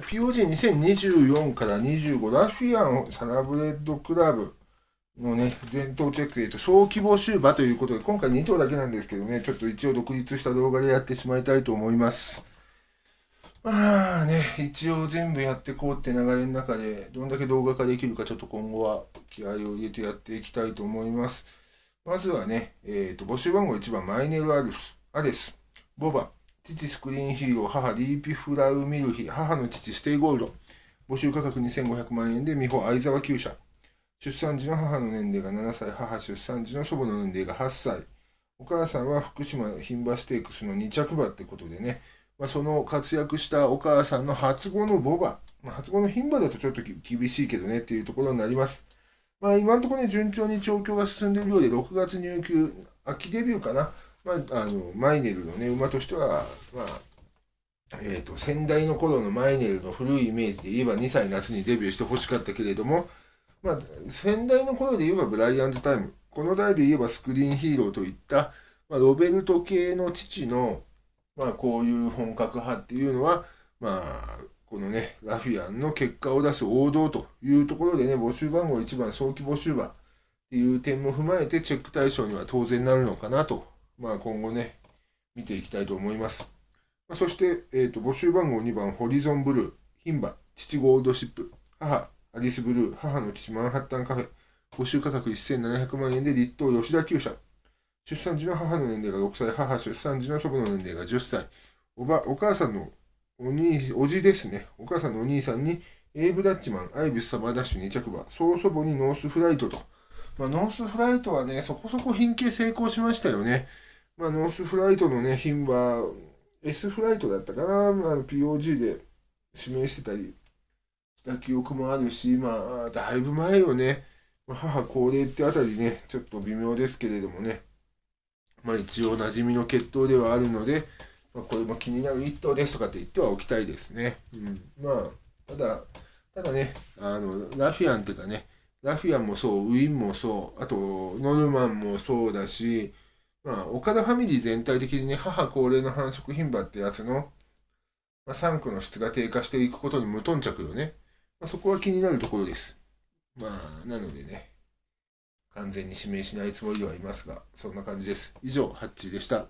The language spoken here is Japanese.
POG2024 から25ラフィアンサラブレッドクラブのね、全頭チェック、えっと、小規模終馬ということで、今回2頭だけなんですけどね、ちょっと一応独立した動画でやってしまいたいと思います。まあね、一応全部やってこうって流れの中で、どんだけ動画化できるかちょっと今後は気合を入れてやっていきたいと思います。まずはね、えっ、ー、と、募集番号1番、マイネルアルス、アレス、ボバ、父スクリーンヒーロー、母リーピフラウミルヒ、母の父ステイゴールド。募集価格2500万円で美穂相沢厩社。出産時の母の年齢が7歳、母出産時の祖母の年齢が8歳。お母さんは福島牝馬ステークスの2着馬ってことでね、まあ、その活躍したお母さんの初子の母バ。まあ、初子の牝馬だとちょっと厳しいけどねっていうところになります。まあ今のところね、順調に調教が進んでいるようで、6月入級、秋デビューかな。まあ、あのマイネルの、ね、馬としては、まあえーと、先代の頃のマイネルの古いイメージで言えば2歳夏にデビューしてほしかったけれども、まあ、先代の頃で言えばブライアンズタイムこの代で言えばスクリーンヒーローといった、まあ、ロベルト系の父の、まあ、こういう本格派っていうのは、まあ、このねラフィアンの結果を出す王道というところでね募集番号1番早期募集番っていう点も踏まえてチェック対象には当然なるのかなとまあ、今後ね、見ていきたいと思います。まあ、そして、えーと、募集番号2番、ホリゾンブルー、牝馬、父ゴールドシップ、母、アリスブルー、母の父、マンハッタンカフェ、募集価格1700万円で立東吉田厩舎。出産時の母の年齢が6歳、母出産時の祖母の年齢が10歳、おば、お母さんのお兄、おじですね、お母さんのお兄さんに、エイブ・ダッチマン、アイビス・サバーダッシュ2着馬、曽祖母にノースフライトと。まあ、ノースフライトはね、そこそこ品形成功しましたよね。まあ、ノースフライトのね、品は、S フライトだったかな、まあ、POG で指名してたりした記憶もあるし、まあ、だいぶ前よね、まあ、母高齢ってあたりね、ちょっと微妙ですけれどもね、まあ、一応馴染みの血統ではあるので、まあ、これも気になる一頭ですとかって言ってはおきたいですね。うん、まあ、ただ、ただね、あの、ラフィアンっていうかね、ラフィアンもそう、ウィンもそう、あと、ノルマンもそうだし、まあ、岡田ファミリー全体的にね、母高齢の繁殖牝馬ってやつの、まあ、産区の質が低下していくことに無頓着よね。まあ、そこは気になるところです。まあ、なのでね、完全に指名しないつもりではいますが、そんな感じです。以上、ハッチーでした。